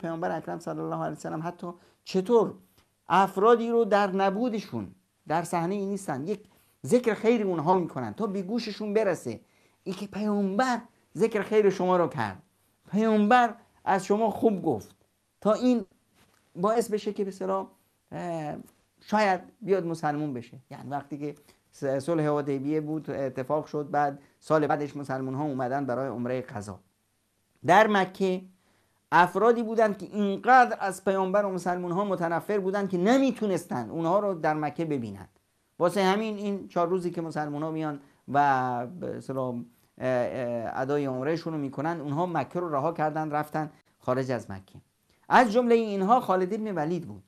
پیامبر اکرم صلی الله علیه وسلم حتی چطور افرادی رو در نبودشون در صحنه ای نیستن یک ذکر خیر اونها میکنن تا به گوششون برسه که پیامبر ذکر خیر شما رو کرد پیامبر از شما خوب گفت تا این باعث بشه که به شاید بیاد مسلمون بشه یعنی وقتی که صلح حدیبیه بود اتفاق شد بعد سال بعدش مسلمون ها اومدن برای عمره قضا در مکه افرادی بودند که اینقدر از پیامبر و مسلمان ها متنفر بودند که نمیتونستند اونها رو در مکه ببینند واسه همین این چهار روزی که مسلمان ها میان و ادای عمرهشون رو میکنن اونها مکه رو رها کردن رفتن خارج از مکه از جمله اینها خالد ابن ولید بود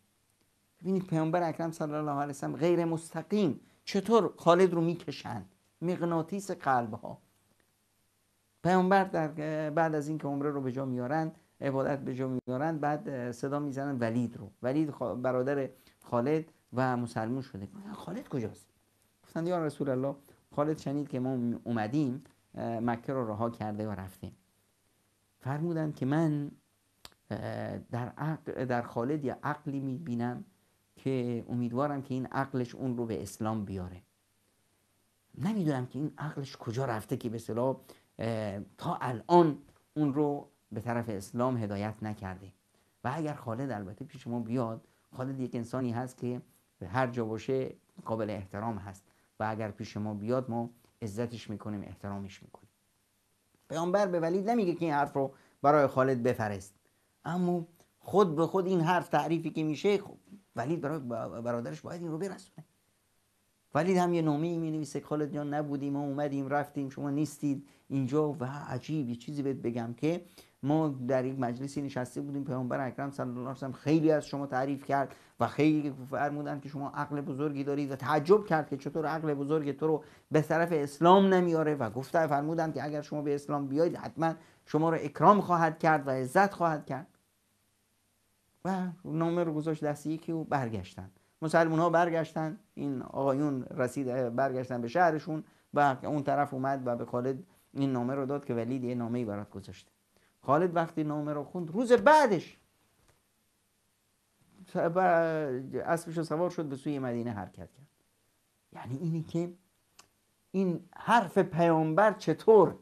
ببینید پیامبر اکرم صلی الله علیه وسلم غیر مستقیم چطور خالد رو میکشند مغناطیس قلب ها پیامبر بعد از اینکه عمره رو به جا میارن عبادت به جا میارن بعد صدا میزنن ولید رو ولید برادر خالد و مسلمون شده خالد کجاست گفتند یا رسول الله خالد شنید که ما اومدیم مکه رو رها کرده و رفتیم فرمودن که من در, در خالد یا عقلی میبینم که امیدوارم که این عقلش اون رو به اسلام بیاره نمیدونم که این عقلش کجا رفته که به صلاح تا الان اون رو به طرف اسلام هدایت نکرده و اگر خالد البته پیش ما بیاد خالد یک انسانی هست که به هر جا باشه قابل احترام هست و اگر پیش ما بیاد ما عزتش میکنیم احترامش میکنیم پیامبر به ولید نمیگه که این حرف رو برای خالد بفرست اما خود به خود این حرف تعریفی که میشه خب ولید برای برادرش باید این رو برسونه ولید هم یه نامه می نویسه خالد جان نبودیم ما اومدیم رفتیم شما نیستید اینجا و عجیب چیزی بهت بگم که ما در یک مجلسی نشسته بودیم پیامبر اکرم صلی الله علیه و خیلی از شما تعریف کرد و خیلی فرمودند که شما عقل بزرگی دارید و تعجب کرد که چطور عقل بزرگ تو رو به طرف اسلام نمیاره و گفته فرمودند که اگر شما به اسلام بیایید حتما شما رو اکرام خواهد کرد و عزت خواهد کرد و نامه رو گذاشت دست یکی و برگشتن مسلمان ها برگشتن این آقایون رسید برگشتن به شهرشون و اون طرف اومد و به خالد این نامه رو داد که ولید یه نامه ای برات گذاشته خالد وقتی نامه رو خوند روز بعدش اسبش رو سوار شد به سوی مدینه حرکت کرد یعنی اینی که این حرف پیامبر چطور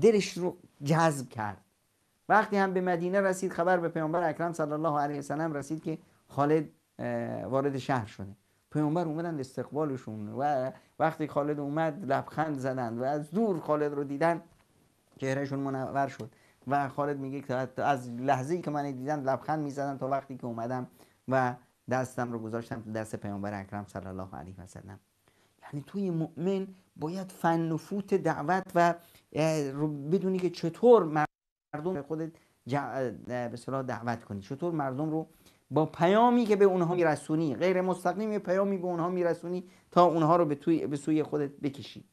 دلش رو جذب کرد وقتی هم به مدینه رسید خبر به پیامبر اکرم صلی الله علیه وسلم رسید که خالد وارد شهر شده پیامبر اومدن استقبالشون و وقتی خالد اومد لبخند زدند و از دور خالد رو دیدن چهرهشون منور شد و خالد میگه که از لحظه که من دیدن لبخند میزدم تا وقتی که اومدم و دستم رو گذاشتم تو دست پیامبر اکرم صلی الله علیه و سلم یعنی توی مؤمن باید فن و فوت دعوت و بدونی که چطور مردم خودت به صلاح دعوت کنی چطور مردم رو با پیامی که به اونها میرسونی غیر مستقیم پیامی به اونها میرسونی تا اونها رو به, به سوی خودت بکشی